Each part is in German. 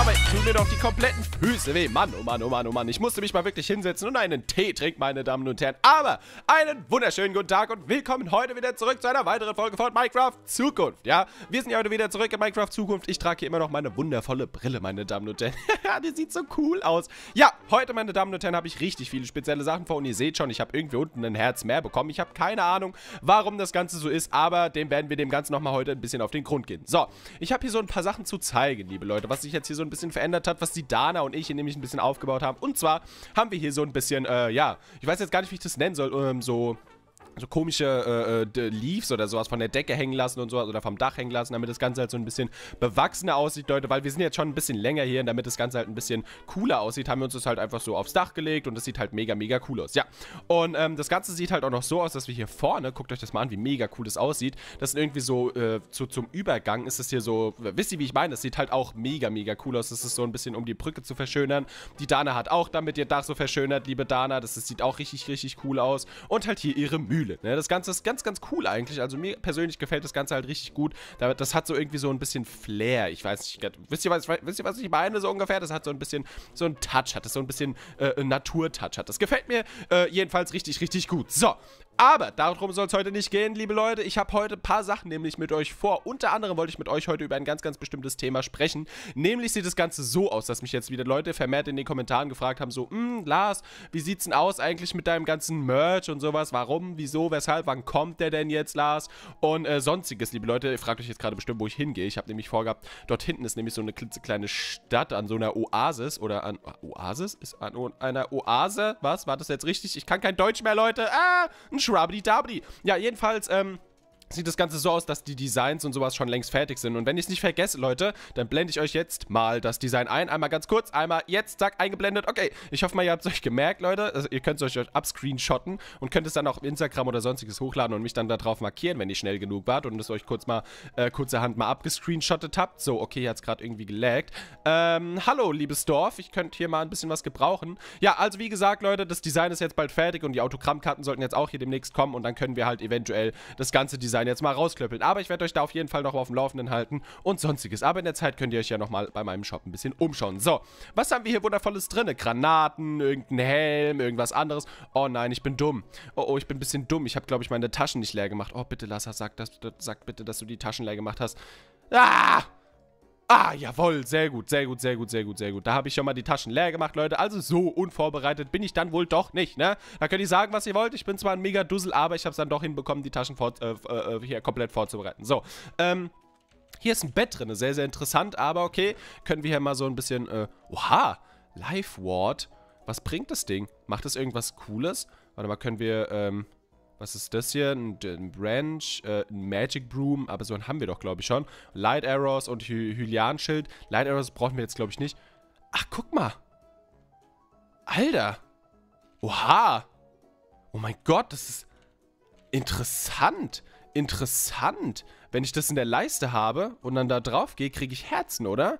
Arbeiten tun mir doch die kompletten Füße weh. Mann, oh Mann, oh Mann, oh Mann. Ich musste mich mal wirklich hinsetzen und einen Tee trinken, meine Damen und Herren. Aber einen wunderschönen guten Tag und willkommen heute wieder zurück zu einer weiteren Folge von Minecraft Zukunft. Ja, wir sind ja heute wieder zurück in Minecraft Zukunft. Ich trage hier immer noch meine wundervolle Brille, meine Damen und Herren. Ja, die sieht so cool aus. Ja, heute, meine Damen und Herren, habe ich richtig viele spezielle Sachen vor. Und ihr seht schon, ich habe irgendwie unten ein Herz mehr bekommen. Ich habe keine Ahnung, warum das Ganze so ist. Aber dem werden wir dem Ganzen nochmal heute ein bisschen auf den Grund gehen. So, ich habe hier so ein paar Sachen zu zeigen, liebe Leute, was ich jetzt hier so ein bisschen verändert hat, was die Dana und ich hier nämlich ein bisschen aufgebaut haben. Und zwar haben wir hier so ein bisschen, äh, ja, ich weiß jetzt gar nicht, wie ich das nennen soll, ähm, so so komische äh, äh Leaves oder sowas von der Decke hängen lassen und sowas oder vom Dach hängen lassen, damit das Ganze halt so ein bisschen bewachsener aussieht, Leute, weil wir sind jetzt schon ein bisschen länger hier und damit das Ganze halt ein bisschen cooler aussieht, haben wir uns das halt einfach so aufs Dach gelegt und das sieht halt mega, mega cool aus, ja. Und ähm, das Ganze sieht halt auch noch so aus, dass wir hier vorne, guckt euch das mal an, wie mega cool das aussieht, das sind irgendwie so äh, zu, zum Übergang ist es hier so, wisst ihr, wie ich meine, das sieht halt auch mega, mega cool aus, das ist so ein bisschen, um die Brücke zu verschönern. Die Dana hat auch damit ihr Dach so verschönert, liebe Dana, das, das sieht auch richtig, richtig cool aus und halt hier ihre Mühle. Gefühle. Ne? Das Ganze ist ganz, ganz cool eigentlich. Also mir persönlich gefällt das Ganze halt richtig gut. Das hat so irgendwie so ein bisschen Flair. Ich weiß nicht, wisst ihr, was, wisst ihr, was ich meine so ungefähr? Das hat so ein bisschen, so ein Touch hat das, so ein bisschen äh, Natur-Touch hat das. Gefällt mir äh, jedenfalls richtig, richtig gut. So, aber darum soll es heute nicht gehen, liebe Leute. Ich habe heute ein paar Sachen nämlich mit euch vor. Unter anderem wollte ich mit euch heute über ein ganz, ganz bestimmtes Thema sprechen. Nämlich sieht das Ganze so aus, dass mich jetzt wieder Leute vermehrt in den Kommentaren gefragt haben, so, hm, Lars, wie sieht's denn aus eigentlich mit deinem ganzen Merch und sowas? Warum, wieso, weshalb, wann kommt der denn jetzt, Lars? Und äh, sonstiges, liebe Leute. Ihr fragt euch jetzt gerade bestimmt, wo ich hingehe. Ich habe nämlich vorgehabt, dort hinten ist nämlich so eine klitzekleine Stadt an so einer Oasis oder an Oasis? Ist an einer Oase? Was? War das jetzt richtig? Ich kann kein Deutsch mehr, Leute. Ah, ein Schrabbidi-Dabbidi. Ja, jedenfalls, ähm, sieht das Ganze so aus, dass die Designs und sowas schon längst fertig sind. Und wenn ich es nicht vergesse, Leute, dann blende ich euch jetzt mal das Design ein. Einmal ganz kurz, einmal jetzt, zack, eingeblendet. Okay, ich hoffe mal, ihr habt es euch gemerkt, Leute. Also, ihr könnt es euch abscreenshotten und könnt es dann auch auf Instagram oder sonstiges hochladen und mich dann darauf markieren, wenn ihr schnell genug wart und es euch kurz mal, äh, kurzerhand mal abgescreenshottet habt. So, okay, hier hat es gerade irgendwie gelaggt. Ähm, hallo, liebes Dorf, ich könnte hier mal ein bisschen was gebrauchen. Ja, also wie gesagt, Leute, das Design ist jetzt bald fertig und die Autogrammkarten sollten jetzt auch hier demnächst kommen und dann können wir halt eventuell das ganze Design Design jetzt mal rausklöppeln. Aber ich werde euch da auf jeden Fall noch auf dem Laufenden halten und sonstiges. Aber in der Zeit könnt ihr euch ja nochmal bei meinem Shop ein bisschen umschauen. So, was haben wir hier Wundervolles drin? Granaten, irgendein Helm, irgendwas anderes. Oh nein, ich bin dumm. Oh, oh, ich bin ein bisschen dumm. Ich habe, glaube ich, meine Taschen nicht leer gemacht. Oh, bitte, Lassa, sag, das, sag bitte, dass du die Taschen leer gemacht hast. Ah! Ah, jawohl, sehr gut, sehr gut, sehr gut, sehr gut, sehr gut. Da habe ich schon mal die Taschen leer gemacht, Leute. Also so unvorbereitet bin ich dann wohl doch nicht, ne? Da könnt ihr sagen, was ihr wollt. Ich bin zwar ein mega Dussel, aber ich habe es dann doch hinbekommen, die Taschen vor, äh, äh, hier komplett vorzubereiten. So, ähm... Hier ist ein Bett drin, sehr, sehr interessant, aber okay, können wir hier mal so ein bisschen, äh, oha, Life Ward, was bringt das Ding? Macht das irgendwas Cooles? Warte mal, können wir, ähm, was ist das hier? Ein, ein Branch, äh, ein Magic Broom, aber so einen haben wir doch, glaube ich, schon. Light Arrows und Hy Hylian-Schild. Light Arrows brauchen wir jetzt, glaube ich, nicht. Ach, guck mal. Alter. Oha. Oh mein Gott, das ist interessant. Interessant. Wenn ich das in der Leiste habe und dann da drauf gehe, kriege ich Herzen, oder?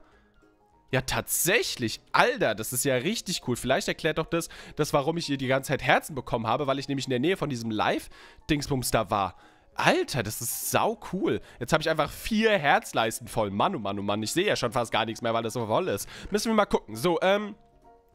Ja, tatsächlich. Alter, das ist ja richtig cool. Vielleicht erklärt doch das, das, warum ich ihr die ganze Zeit Herzen bekommen habe, weil ich nämlich in der Nähe von diesem Live-Dingsbums da war. Alter, das ist sau cool. Jetzt habe ich einfach vier Herzleisten voll. Mann, oh Mann, oh Mann. Ich sehe ja schon fast gar nichts mehr, weil das so voll ist. Müssen wir mal gucken. So, ähm...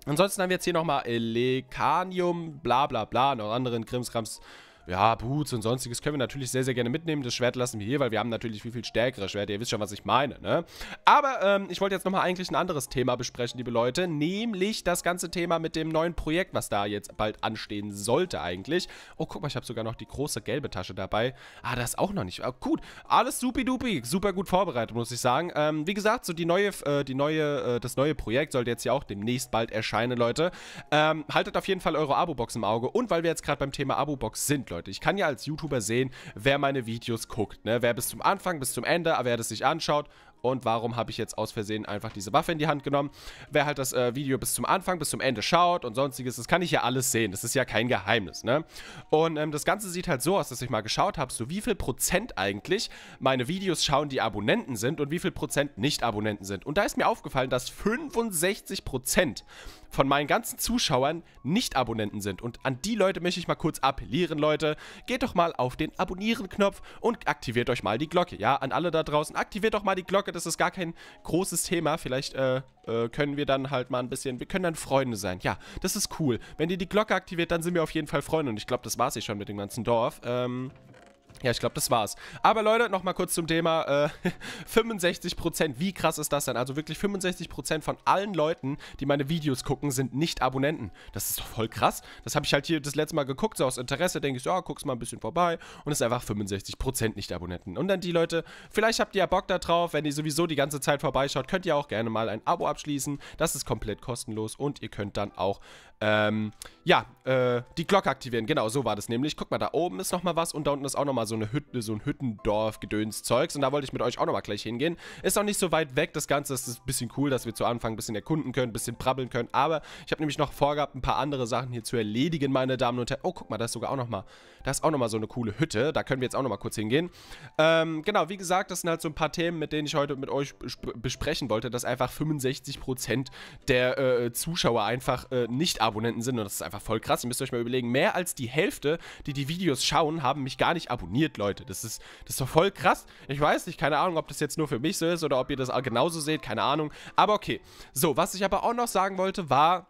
Ansonsten haben wir jetzt hier nochmal Elekanium, bla bla bla, noch anderen Krimskrams... Ja, Boots und sonstiges können wir natürlich sehr, sehr gerne mitnehmen. Das Schwert lassen wir hier, weil wir haben natürlich viel, viel stärkere Schwerter. Ihr wisst schon, was ich meine, ne? Aber ähm, ich wollte jetzt nochmal eigentlich ein anderes Thema besprechen, liebe Leute. Nämlich das ganze Thema mit dem neuen Projekt, was da jetzt bald anstehen sollte eigentlich. Oh, guck mal, ich habe sogar noch die große gelbe Tasche dabei. Ah, das auch noch nicht. Ah, gut, alles supidupi. Super gut vorbereitet, muss ich sagen. Ähm, wie gesagt, so die neue, äh, die neue, äh, das neue Projekt sollte jetzt ja auch demnächst bald erscheinen, Leute. Ähm, haltet auf jeden Fall eure Abo-Box im Auge. Und weil wir jetzt gerade beim Thema Abo-Box sind, Leute. Leute. Ich kann ja als YouTuber sehen, wer meine Videos guckt, ne? Wer bis zum Anfang, bis zum Ende, wer das sich anschaut und warum habe ich jetzt aus Versehen einfach diese Waffe in die Hand genommen. Wer halt das äh, Video bis zum Anfang, bis zum Ende schaut und sonstiges, das kann ich ja alles sehen. Das ist ja kein Geheimnis, ne? Und ähm, das Ganze sieht halt so aus, dass ich mal geschaut habe, so wie viel Prozent eigentlich meine Videos schauen, die Abonnenten sind und wie viel Prozent nicht Abonnenten sind. Und da ist mir aufgefallen, dass 65 Prozent von meinen ganzen Zuschauern nicht Abonnenten sind. Und an die Leute möchte ich mal kurz appellieren, Leute. Geht doch mal auf den Abonnieren-Knopf und aktiviert euch mal die Glocke. Ja, an alle da draußen, aktiviert doch mal die Glocke, das ist gar kein großes Thema. Vielleicht äh, äh, können wir dann halt mal ein bisschen, wir können dann Freunde sein. Ja, das ist cool. Wenn ihr die Glocke aktiviert, dann sind wir auf jeden Fall Freunde. Und ich glaube, das war's hier schon mit dem ganzen Dorf. Ähm... Ja, ich glaube, das war's. Aber Leute, nochmal kurz zum Thema äh, 65%. Wie krass ist das denn? Also wirklich 65% von allen Leuten, die meine Videos gucken, sind nicht Abonnenten. Das ist doch voll krass. Das habe ich halt hier das letzte Mal geguckt, so aus Interesse. Denke ich, ja, guck's mal ein bisschen vorbei. Und es sind einfach 65% nicht Abonnenten. Und dann die Leute, vielleicht habt ihr ja Bock da drauf. Wenn ihr sowieso die ganze Zeit vorbeischaut, könnt ihr auch gerne mal ein Abo abschließen. Das ist komplett kostenlos. Und ihr könnt dann auch, ähm, ja, äh, die Glocke aktivieren. Genau, so war das nämlich. Guck mal, da oben ist nochmal was und da unten ist auch nochmal nochmal so, eine Hütte, so ein Hüttendorf-Gedöns-Zeugs. Und da wollte ich mit euch auch nochmal gleich hingehen. Ist auch nicht so weit weg, das Ganze. Das ist ein bisschen cool, dass wir zu Anfang ein bisschen erkunden können, ein bisschen prabbeln können. Aber ich habe nämlich noch vorgehabt, ein paar andere Sachen hier zu erledigen, meine Damen und Herren. Oh, guck mal, da ist sogar auch nochmal, da ist auch nochmal so eine coole Hütte. Da können wir jetzt auch nochmal kurz hingehen. Ähm, genau, wie gesagt, das sind halt so ein paar Themen, mit denen ich heute mit euch besprechen wollte, dass einfach 65% der äh, Zuschauer einfach äh, Nicht-Abonnenten sind. Und das ist einfach voll krass. Ihr müsst euch mal überlegen, mehr als die Hälfte, die die Videos schauen, haben mich gar nicht abonniert funktioniert, Leute. Das ist, das ist doch voll krass. Ich weiß nicht, keine Ahnung, ob das jetzt nur für mich so ist oder ob ihr das genauso seht, keine Ahnung. Aber okay. So, was ich aber auch noch sagen wollte, war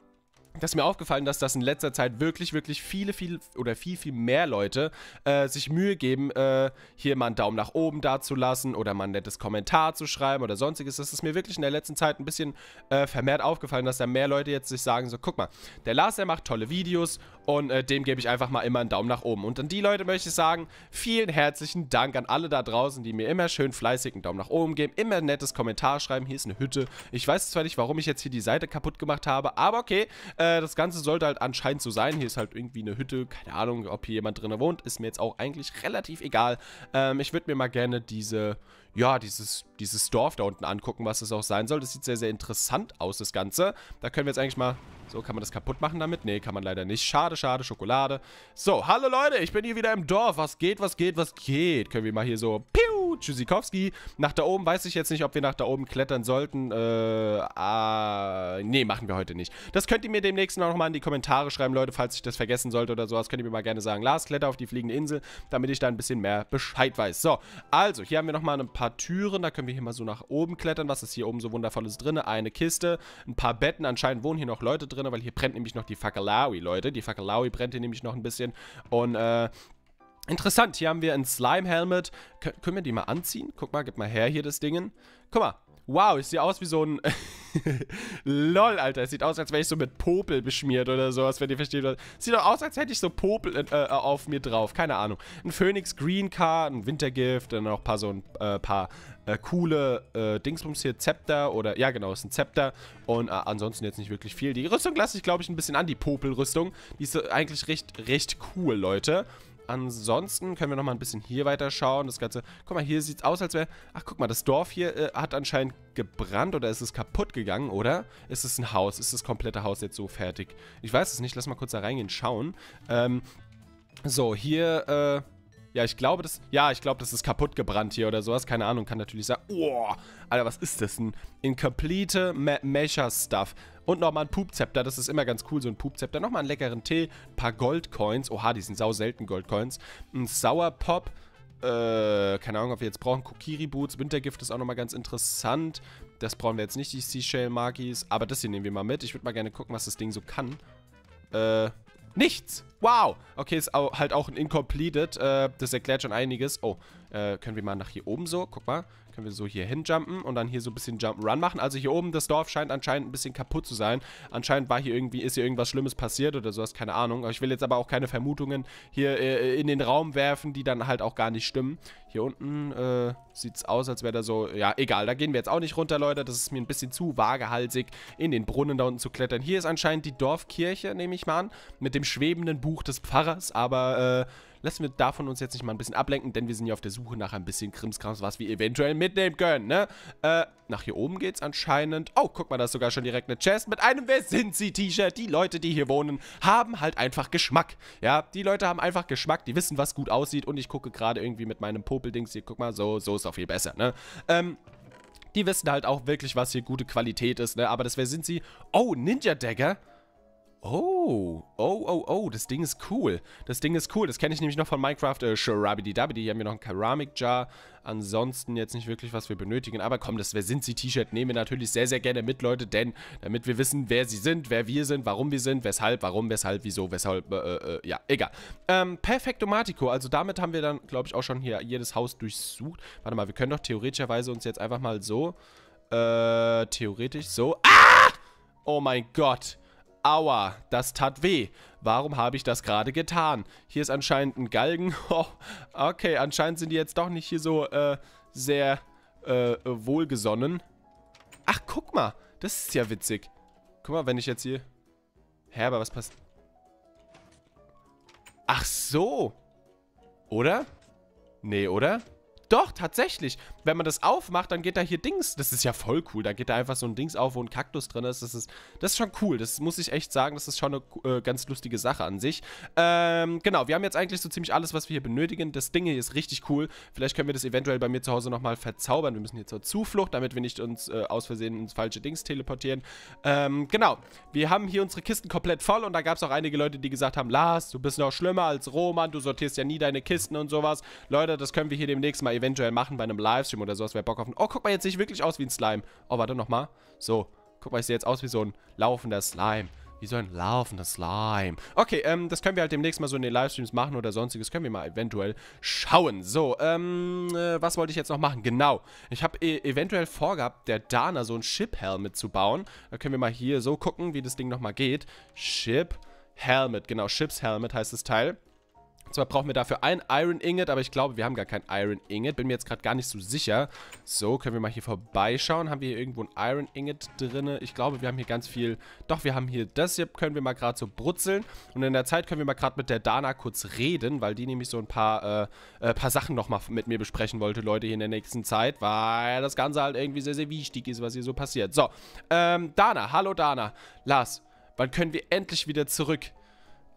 das ist mir aufgefallen, dass das in letzter Zeit wirklich, wirklich viele, viele oder viel, viel mehr Leute äh, sich Mühe geben, äh, hier mal einen Daumen nach oben dazulassen oder mal ein nettes Kommentar zu schreiben oder sonstiges. Das ist mir wirklich in der letzten Zeit ein bisschen äh, vermehrt aufgefallen, dass da mehr Leute jetzt sich sagen, so guck mal, der Lars, der macht tolle Videos und äh, dem gebe ich einfach mal immer einen Daumen nach oben. Und an die Leute möchte ich sagen, vielen herzlichen Dank an alle da draußen, die mir immer schön fleißig einen Daumen nach oben geben, immer ein nettes Kommentar schreiben. Hier ist eine Hütte. Ich weiß zwar nicht, warum ich jetzt hier die Seite kaputt gemacht habe, aber okay, äh, äh, das Ganze sollte halt anscheinend so sein. Hier ist halt irgendwie eine Hütte. Keine Ahnung, ob hier jemand drin wohnt. Ist mir jetzt auch eigentlich relativ egal. Ähm, ich würde mir mal gerne diese, ja, dieses, dieses Dorf da unten angucken, was es auch sein soll. Das sieht sehr, sehr interessant aus, das Ganze. Da können wir jetzt eigentlich mal... So, kann man das kaputt machen damit? Nee, kann man leider nicht. Schade, schade, Schokolade. So, hallo Leute, ich bin hier wieder im Dorf. Was geht, was geht, was geht? Können wir mal hier so... Piep Tschüssikowski. Nach da oben weiß ich jetzt nicht, ob wir nach da oben klettern sollten. Äh, ah, nee, machen wir heute nicht. Das könnt ihr mir demnächst noch mal in die Kommentare schreiben, Leute, falls ich das vergessen sollte oder sowas. Könnt ihr mir mal gerne sagen, Lars, kletter auf die fliegende Insel, damit ich da ein bisschen mehr Bescheid weiß. So, also, hier haben wir nochmal ein paar Türen. Da können wir hier mal so nach oben klettern. Was ist hier oben so wundervolles drin? Eine Kiste, ein paar Betten. Anscheinend wohnen hier noch Leute drin, weil hier brennt nämlich noch die Fakalawi, Leute. Die Fakalawi brennt hier nämlich noch ein bisschen. Und, äh, Interessant, hier haben wir ein Slime-Helmet. können wir die mal anziehen? Guck mal, gib mal her hier das Ding. Guck mal. Wow, ich sehe aus wie so ein... Lol, Alter. Es sieht aus, als wäre ich so mit Popel beschmiert oder sowas, wenn ihr versteht. Sieht doch aus, als hätte ich so Popel äh, äh auf mir drauf. Keine Ahnung. Ein Phoenix Green Car, ein Wintergift, dann noch ein paar so ein äh, paar äh, coole äh, Dingsbums hier, Zepter oder, ja genau, es ist ein Zepter und äh, ansonsten jetzt nicht wirklich viel. Die Rüstung lasse ich, glaube ich, ein bisschen an, die Popelrüstung. Die ist eigentlich recht, recht cool, Leute. Ansonsten können wir nochmal ein bisschen hier weiter schauen. Das Ganze, guck mal, hier sieht es aus, als wäre... Ach, guck mal, das Dorf hier äh, hat anscheinend gebrannt oder ist es kaputt gegangen, oder? Ist es ein Haus? Ist das komplette Haus jetzt so fertig? Ich weiß es nicht. Lass mal kurz da reingehen, schauen. Ähm, so, hier, äh, ja, ich glaube, das. Ja, ich glaube, das ist kaputt gebrannt hier oder sowas. Keine Ahnung, kann natürlich sagen. Oh, Alter, was ist das denn? Incomplete Me Stuff. Und nochmal ein Pupzepter, das ist immer ganz cool, so ein Pupzepter. Nochmal einen leckeren Tee, ein paar Goldcoins. Oha, die sind sau selten Goldcoins. Ein Sauerpop. Äh, keine Ahnung, ob wir jetzt brauchen. Kokiri Boots, Wintergift ist auch nochmal ganz interessant. Das brauchen wir jetzt nicht, die Seashell Magis. Aber das hier nehmen wir mal mit. Ich würde mal gerne gucken, was das Ding so kann. Äh, nichts. Wow! Okay, ist halt auch ein Incompleted. Äh, das erklärt schon einiges. Oh, äh, können wir mal nach hier oben so? Guck mal. Können wir so hier hinjumpen und dann hier so ein bisschen Jump'n'Run machen. Also hier oben, das Dorf scheint anscheinend ein bisschen kaputt zu sein. Anscheinend war hier irgendwie, ist hier irgendwas Schlimmes passiert oder sowas, keine Ahnung. Ich will jetzt aber auch keine Vermutungen hier äh, in den Raum werfen, die dann halt auch gar nicht stimmen. Hier unten äh, sieht es aus, als wäre da so, ja, egal, da gehen wir jetzt auch nicht runter, Leute. Das ist mir ein bisschen zu waagehalsig, in den Brunnen da unten zu klettern. Hier ist anscheinend die Dorfkirche, nehme ich mal an, mit dem schwebenden Buch des Pfarrers, aber... Äh, lassen wir davon uns jetzt nicht mal ein bisschen ablenken, denn wir sind ja auf der Suche nach ein bisschen Krimskrams, was wir eventuell mitnehmen können, ne? Äh, nach hier oben geht's anscheinend. Oh, guck mal, da ist sogar schon direkt eine Chest mit einem Wer sind sie T-Shirt. Die Leute, die hier wohnen, haben halt einfach Geschmack. Ja, die Leute haben einfach Geschmack, die wissen, was gut aussieht und ich gucke gerade irgendwie mit meinem Popeldings hier, guck mal, so, so ist auch viel besser, ne? Ähm, die wissen halt auch wirklich, was hier gute Qualität ist, ne? Aber das, wer sind sie? Oh, Ninja Dagger? Oh, oh, oh, oh, das Ding ist cool. Das Ding ist cool. Das kenne ich nämlich noch von Minecraft. Äh, Sharabidi-Dabidi. Hier haben wir noch einen Ceramic Jar. Ansonsten jetzt nicht wirklich, was wir benötigen. Aber komm, das Wer sind Sie T-Shirt nehmen wir natürlich sehr, sehr gerne mit, Leute. Denn damit wir wissen, wer Sie sind, wer wir sind, warum wir sind, weshalb, warum, weshalb, wieso, weshalb, äh, äh, äh ja, egal. Ähm, Perfektomatico. Also damit haben wir dann, glaube ich, auch schon hier jedes Haus durchsucht. Warte mal, wir können doch theoretischerweise uns jetzt einfach mal so, äh, theoretisch so. Ah! Oh mein Gott. Aua, das tat weh. Warum habe ich das gerade getan? Hier ist anscheinend ein Galgen. Oh, okay, anscheinend sind die jetzt doch nicht hier so äh, sehr äh, wohlgesonnen. Ach, guck mal. Das ist ja witzig. Guck mal, wenn ich jetzt hier... Hä, aber was passt... Ach so. Oder? Nee, oder? Doch, tatsächlich. Wenn man das aufmacht, dann geht da hier Dings. Das ist ja voll cool. Da geht da einfach so ein Dings auf, wo ein Kaktus drin ist. Das ist, das ist schon cool. Das muss ich echt sagen. Das ist schon eine äh, ganz lustige Sache an sich. Ähm, genau, wir haben jetzt eigentlich so ziemlich alles, was wir hier benötigen. Das Ding hier ist richtig cool. Vielleicht können wir das eventuell bei mir zu Hause nochmal verzaubern. Wir müssen hier zur Zuflucht, damit wir nicht uns äh, aus Versehen ins falsche Dings teleportieren. Ähm, genau. Wir haben hier unsere Kisten komplett voll und da gab es auch einige Leute, die gesagt haben, Lars, du bist noch schlimmer als Roman. Du sortierst ja nie deine Kisten und sowas. Leute, das können wir hier demnächst mal eventuell eventuell machen bei einem Livestream oder sowas, wer Bock auf einen... Oh, guck mal, jetzt sehe ich wirklich aus wie ein Slime. Oh, warte nochmal. So, guck mal, ich sehe jetzt aus wie so ein laufender Slime. Wie so ein laufender Slime. Okay, ähm, das können wir halt demnächst mal so in den Livestreams machen oder sonstiges. Können wir mal eventuell schauen. So, ähm, äh, was wollte ich jetzt noch machen? Genau, ich habe e eventuell vorgehabt, der Dana so ein Ship-Helmet zu bauen. Da können wir mal hier so gucken, wie das Ding nochmal geht. Ship-Helmet, genau, Ships-Helmet heißt das Teil. Zwar brauchen wir dafür ein Iron Ingot, aber ich glaube, wir haben gar kein Iron Ingot. Bin mir jetzt gerade gar nicht so sicher. So, können wir mal hier vorbeischauen. Haben wir hier irgendwo ein Iron Ingot drin? Ich glaube, wir haben hier ganz viel... Doch, wir haben hier das hier, können wir mal gerade so brutzeln. Und in der Zeit können wir mal gerade mit der Dana kurz reden, weil die nämlich so ein paar, äh, äh, paar Sachen nochmal mit mir besprechen wollte, Leute, hier in der nächsten Zeit. Weil das Ganze halt irgendwie sehr, sehr wichtig ist, was hier so passiert. So, ähm, Dana, hallo Dana. Lars, wann können wir endlich wieder zurück?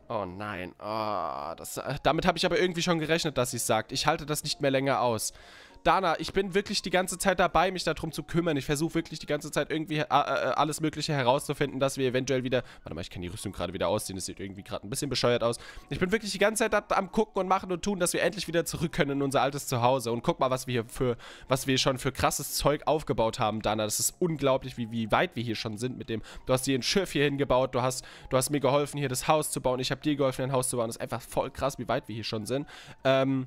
Oh nein. Oh, das, äh, damit habe ich aber irgendwie schon gerechnet, dass sie es sagt. Ich halte das nicht mehr länger aus. Dana, ich bin wirklich die ganze Zeit dabei, mich darum zu kümmern. Ich versuche wirklich die ganze Zeit irgendwie äh, äh, alles Mögliche herauszufinden, dass wir eventuell wieder... Warte mal, ich kann die Rüstung gerade wieder ausziehen. Das sieht irgendwie gerade ein bisschen bescheuert aus. Ich bin wirklich die ganze Zeit am gucken und machen und tun, dass wir endlich wieder zurück können in unser altes Zuhause. Und guck mal, was wir hier für, was wir schon für krasses Zeug aufgebaut haben, Dana. Das ist unglaublich, wie, wie weit wir hier schon sind mit dem. Du hast dir ein Schiff hier hingebaut, du hast, du hast mir geholfen, hier das Haus zu bauen. Ich habe dir geholfen, ein Haus zu bauen. Das ist einfach voll krass, wie weit wir hier schon sind. Ähm...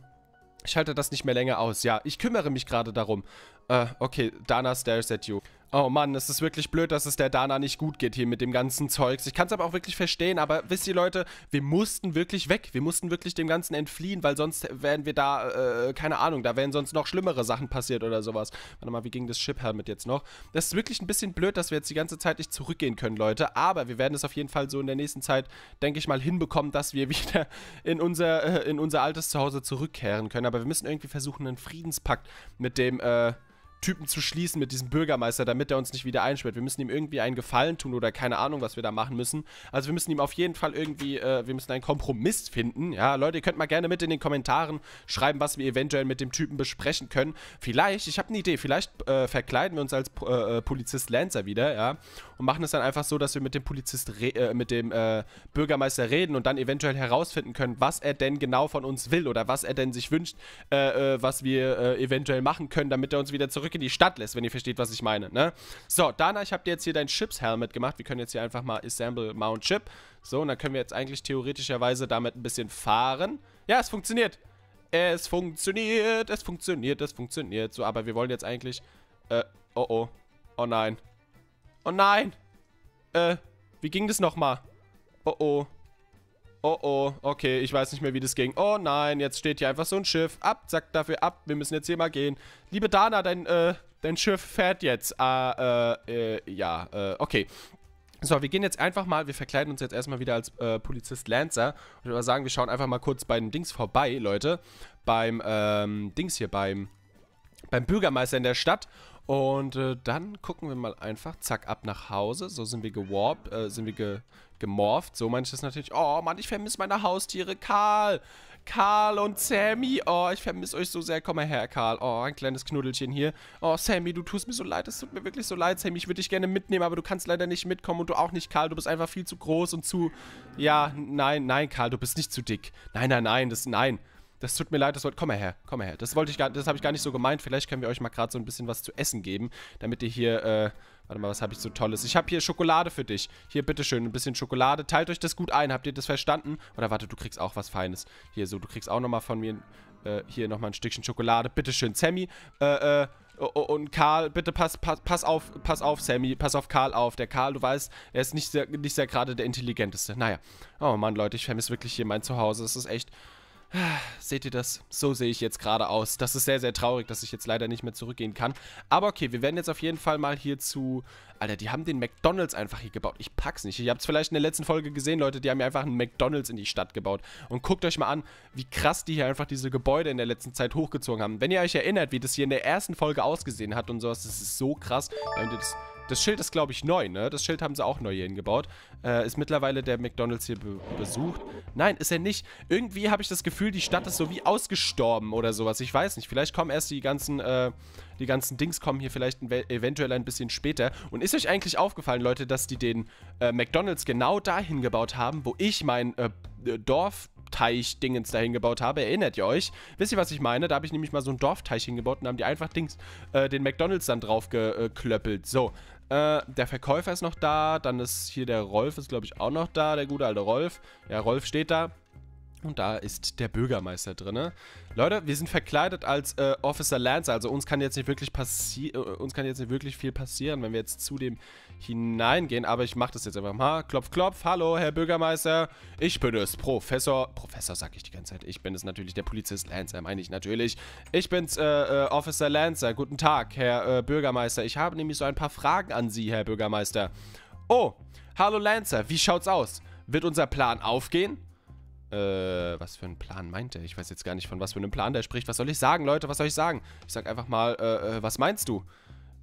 Ich halte das nicht mehr länger aus. Ja, ich kümmere mich gerade darum. Äh, okay, Dana stares at you. Oh Mann, es ist wirklich blöd, dass es der Dana nicht gut geht hier mit dem ganzen Zeugs. Ich kann es aber auch wirklich verstehen, aber wisst ihr Leute, wir mussten wirklich weg. Wir mussten wirklich dem Ganzen entfliehen, weil sonst wären wir da, äh, keine Ahnung, da wären sonst noch schlimmere Sachen passiert oder sowas. Warte mal, wie ging das Ship Hermit jetzt noch? Das ist wirklich ein bisschen blöd, dass wir jetzt die ganze Zeit nicht zurückgehen können, Leute. Aber wir werden es auf jeden Fall so in der nächsten Zeit, denke ich mal, hinbekommen, dass wir wieder in unser, äh, in unser altes Zuhause zurückkehren können. Aber wir müssen irgendwie versuchen, einen Friedenspakt mit dem, äh, Typen zu schließen mit diesem Bürgermeister, damit er uns nicht wieder einsperrt. Wir müssen ihm irgendwie einen Gefallen tun oder keine Ahnung, was wir da machen müssen. Also wir müssen ihm auf jeden Fall irgendwie, äh, wir müssen einen Kompromiss finden. Ja, Leute, ihr könnt mal gerne mit in den Kommentaren schreiben, was wir eventuell mit dem Typen besprechen können. Vielleicht, ich habe eine Idee, vielleicht äh, verkleiden wir uns als äh, äh, Polizist Lancer wieder, ja, und machen es dann einfach so, dass wir mit dem Polizist, äh, mit dem äh, Bürgermeister reden und dann eventuell herausfinden können, was er denn genau von uns will oder was er denn sich wünscht, was wir eventuell machen können, damit er uns wieder zurück zurück in die Stadt lässt, wenn ihr versteht, was ich meine, ne? So, Dana, ich habe dir jetzt hier dein Chips-Helmet gemacht. Wir können jetzt hier einfach mal Assemble Mount Chip. So, und dann können wir jetzt eigentlich theoretischerweise damit ein bisschen fahren. Ja, es funktioniert. Es funktioniert, es funktioniert, es funktioniert. So, aber wir wollen jetzt eigentlich... Äh, oh oh. Oh nein. Oh nein. Äh, wie ging das nochmal? Oh oh. Oh oh, okay, ich weiß nicht mehr, wie das ging. Oh nein, jetzt steht hier einfach so ein Schiff. Ab, zack, dafür ab. Wir müssen jetzt hier mal gehen. Liebe Dana, dein, äh, dein Schiff fährt jetzt. Ah, äh, äh, ja, äh, okay. So, wir gehen jetzt einfach mal, wir verkleiden uns jetzt erstmal wieder als äh, Polizist Lancer. Und ich würde sagen, wir schauen einfach mal kurz bei den Dings vorbei, Leute. Beim, ähm, Dings hier, beim, beim Bürgermeister in der Stadt und äh, dann gucken wir mal einfach, zack, ab nach Hause. So sind wir gewarpt, äh, sind wir ge gemorpht. So meine ich das natürlich. Oh Mann, ich vermisse meine Haustiere. Karl, Karl und Sammy. Oh, ich vermisse euch so sehr. Komm mal her, Karl. Oh, ein kleines Knuddelchen hier. Oh, Sammy, du tust mir so leid. Es tut mir wirklich so leid, Sammy. Ich würde dich gerne mitnehmen, aber du kannst leider nicht mitkommen. Und du auch nicht, Karl. Du bist einfach viel zu groß und zu... Ja, nein, nein, Karl, du bist nicht zu dick. Nein, nein, nein, das... Nein. Das tut mir leid, das wollte. Komm mal her, komm mal her. Das wollte ich gar, das habe ich gar nicht so gemeint. Vielleicht können wir euch mal gerade so ein bisschen was zu essen geben, damit ihr hier, äh, warte mal, was habe ich so Tolles? Ich habe hier Schokolade für dich. Hier, bitteschön, ein bisschen Schokolade. Teilt euch das gut ein. Habt ihr das verstanden? Oder warte, du kriegst auch was Feines. Hier, so, du kriegst auch nochmal von mir, äh, hier nochmal ein Stückchen Schokolade. Bitteschön, Sammy. Äh, äh, und Karl, bitte pass, pass, pass auf, pass auf, Sammy, pass auf Karl auf. Der Karl, du weißt, er ist nicht sehr, nicht sehr gerade der Intelligenteste. Naja. Oh Mann, Leute, ich vermisse wirklich hier mein Zuhause. Es ist echt, Seht ihr das? So sehe ich jetzt gerade aus. Das ist sehr, sehr traurig, dass ich jetzt leider nicht mehr zurückgehen kann. Aber okay, wir werden jetzt auf jeden Fall mal hier zu... Alter, die haben den McDonalds einfach hier gebaut. Ich pack's nicht. Ihr habt es vielleicht in der letzten Folge gesehen, Leute. Die haben hier einfach einen McDonalds in die Stadt gebaut. Und guckt euch mal an, wie krass die hier einfach diese Gebäude in der letzten Zeit hochgezogen haben. Wenn ihr euch erinnert, wie das hier in der ersten Folge ausgesehen hat und sowas, das ist so krass. Wenn ihr das das Schild ist, glaube ich, neu, ne? Das Schild haben sie auch neu hier hingebaut. Äh, ist mittlerweile der McDonalds hier be besucht. Nein, ist er nicht. Irgendwie habe ich das Gefühl, die Stadt ist so wie ausgestorben oder sowas. Ich weiß nicht. Vielleicht kommen erst die ganzen, äh, die ganzen Dings kommen hier vielleicht eventuell ein bisschen später. Und ist euch eigentlich aufgefallen, Leute, dass die den äh, McDonalds genau dahin gebaut haben, wo ich mein Dorf äh, äh, Dorfteich-Dingens dahin gebaut habe. Erinnert ihr euch? Wisst ihr, was ich meine? Da habe ich nämlich mal so einen Dorfteich hingebaut und haben die einfach Dings, äh, den McDonalds dann drauf geklöppelt. Äh, so, äh, der Verkäufer ist noch da. Dann ist hier der Rolf, ist glaube ich auch noch da. Der gute alte Rolf. Ja, Rolf steht da. Und da ist der Bürgermeister drin. Leute, wir sind verkleidet als äh, Officer Lancer, also uns kann jetzt nicht wirklich passieren, äh, uns kann jetzt nicht wirklich viel passieren, wenn wir jetzt zu dem hineingehen, aber ich mache das jetzt einfach mal. Klopf, klopf, hallo, Herr Bürgermeister, ich bin es, Professor, Professor sag ich die ganze Zeit, ich bin es natürlich, der Polizist Lancer meine ich natürlich. Ich bin's, äh, äh, Officer Lancer, guten Tag, Herr äh, Bürgermeister, ich habe nämlich so ein paar Fragen an Sie, Herr Bürgermeister. Oh, hallo Lancer, wie schaut's aus? Wird unser Plan aufgehen? Äh, was für einen Plan meint er? Ich weiß jetzt gar nicht, von was für einem Plan der spricht. Was soll ich sagen, Leute? Was soll ich sagen? Ich sag einfach mal, äh, äh, was meinst du?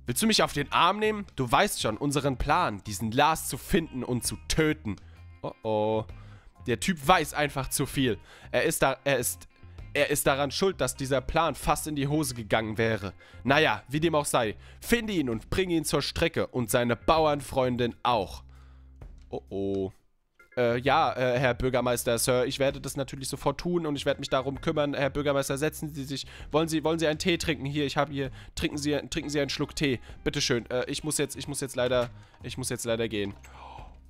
Willst du mich auf den Arm nehmen? Du weißt schon, unseren Plan, diesen Lars zu finden und zu töten. Oh oh. Der Typ weiß einfach zu viel. Er ist da, er ist, er ist daran schuld, dass dieser Plan fast in die Hose gegangen wäre. Naja, wie dem auch sei, finde ihn und bringe ihn zur Strecke und seine Bauernfreundin auch. Oh oh äh, ja, äh, Herr Bürgermeister, Sir, ich werde das natürlich sofort tun und ich werde mich darum kümmern. Herr Bürgermeister, setzen Sie sich. Wollen Sie, wollen Sie einen Tee trinken? Hier, ich habe hier, trinken Sie, trinken Sie einen Schluck Tee. Bitteschön. Äh, ich muss jetzt, ich muss jetzt leider, ich muss jetzt leider gehen.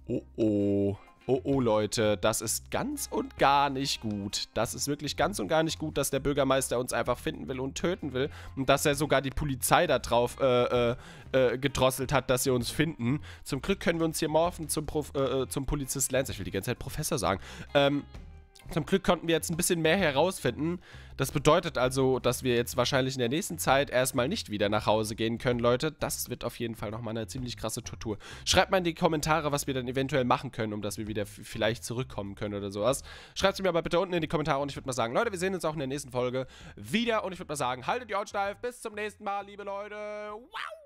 Oh, oh. Oh, oh, Leute, das ist ganz und gar nicht gut. Das ist wirklich ganz und gar nicht gut, dass der Bürgermeister uns einfach finden will und töten will. Und dass er sogar die Polizei da drauf äh, äh, äh gedrosselt hat, dass sie uns finden. Zum Glück können wir uns hier morphen zum, Prof, äh, äh zum Polizist Lance. Ich will die ganze Zeit Professor sagen. Ähm, zum Glück konnten wir jetzt ein bisschen mehr herausfinden. Das bedeutet also, dass wir jetzt wahrscheinlich in der nächsten Zeit erstmal nicht wieder nach Hause gehen können, Leute. Das wird auf jeden Fall nochmal eine ziemlich krasse Tortur. Schreibt mal in die Kommentare, was wir dann eventuell machen können, um dass wir wieder vielleicht zurückkommen können oder sowas. Schreibt es mir aber bitte unten in die Kommentare und ich würde mal sagen, Leute, wir sehen uns auch in der nächsten Folge wieder. Und ich würde mal sagen, haltet die Haut steif. Bis zum nächsten Mal, liebe Leute. Wow!